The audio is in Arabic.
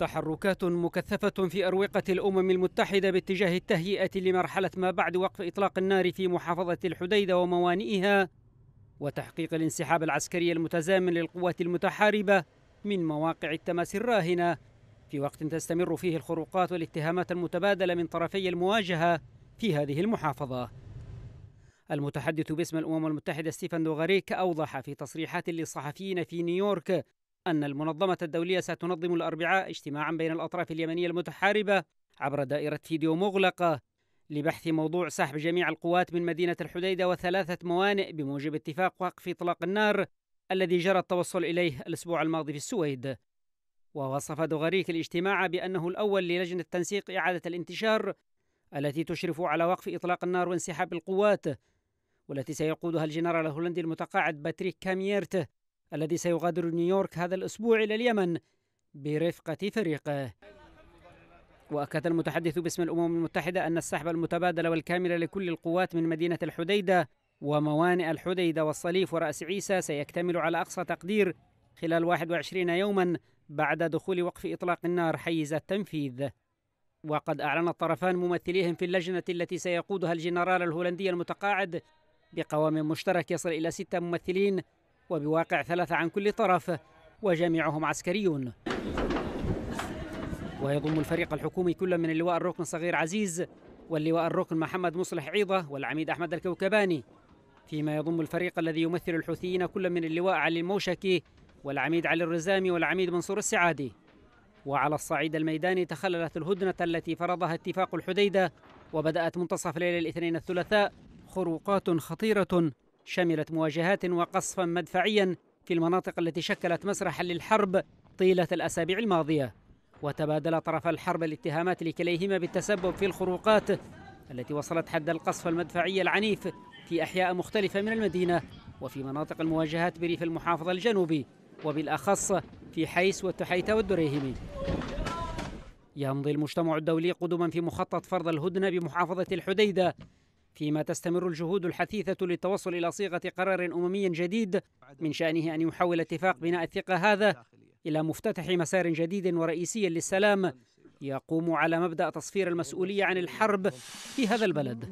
تحركات مكثفة في أروقة الأمم المتحدة باتجاه التهيئة لمرحلة ما بعد وقف إطلاق النار في محافظة الحديدة وموانئها وتحقيق الانسحاب العسكري المتزامن للقوات المتحاربة من مواقع التماس الراهنة في وقت تستمر فيه الخروقات والاتهامات المتبادلة من طرفي المواجهة في هذه المحافظة المتحدث باسم الأمم المتحدة ستيفن دوغاريك أوضح في تصريحات للصحفيين في نيويورك أن المنظمة الدولية ستنظم الأربعاء اجتماعا بين الأطراف اليمنية المتحاربة عبر دائرة فيديو مغلقة لبحث موضوع سحب جميع القوات من مدينة الحديدة وثلاثة موانئ بموجب اتفاق وقف إطلاق النار الذي جرى التوصل إليه الأسبوع الماضي في السويد ووصف دوغريك الاجتماع بأنه الأول للجنة تنسيق إعادة الانتشار التي تشرف على وقف إطلاق النار وانسحاب القوات والتي سيقودها الجنرال الهولندي المتقاعد باتريك كاميرت الذي سيغادر نيويورك هذا الأسبوع إلى اليمن برفقة فريقه وأكد المتحدث باسم الأمم المتحدة أن السحب المتبادل والكامل لكل القوات من مدينة الحديدة وموانئ الحديدة والصليف ورأس عيسى سيكتمل على أقصى تقدير خلال 21 يوما بعد دخول وقف إطلاق النار حيز التنفيذ وقد أعلن الطرفان ممثليهم في اللجنة التي سيقودها الجنرال الهولندي المتقاعد بقوام مشترك يصل إلى ستة ممثلين وبواقع ثلاثة عن كل طرف وجميعهم عسكريون ويضم الفريق الحكومي كل من اللواء الركن صغير عزيز واللواء الركن محمد مصلح عيضة والعميد أحمد الكوكباني فيما يضم الفريق الذي يمثل الحوثيين كل من اللواء علي الموشكي والعميد علي الرزامي والعميد منصور السعادي وعلى الصعيد الميداني تخللت الهدنة التي فرضها اتفاق الحديدة وبدأت منتصف ليلة الاثنين الثلاثاء خروقات خطيرة شملت مواجهات وقصفا مدفعيا في المناطق التي شكلت مسرحا للحرب طيله الاسابيع الماضيه وتبادل طرف الحرب الاتهامات لكليهما بالتسبب في الخروقات التي وصلت حد القصف المدفعي العنيف في احياء مختلفه من المدينه وفي مناطق المواجهات بريف المحافظه الجنوبي وبالاخص في حيس والتحيته والدريهمي يمضي المجتمع الدولي قدما في مخطط فرض الهدنه بمحافظه الحديده فيما تستمر الجهود الحثيثة للتوصل إلى صيغة قرار أممي جديد من شأنه أن يحول اتفاق بناء الثقة هذا إلى مفتتح مسار جديد ورئيسي للسلام يقوم على مبدأ تصفير المسؤولية عن الحرب في هذا البلد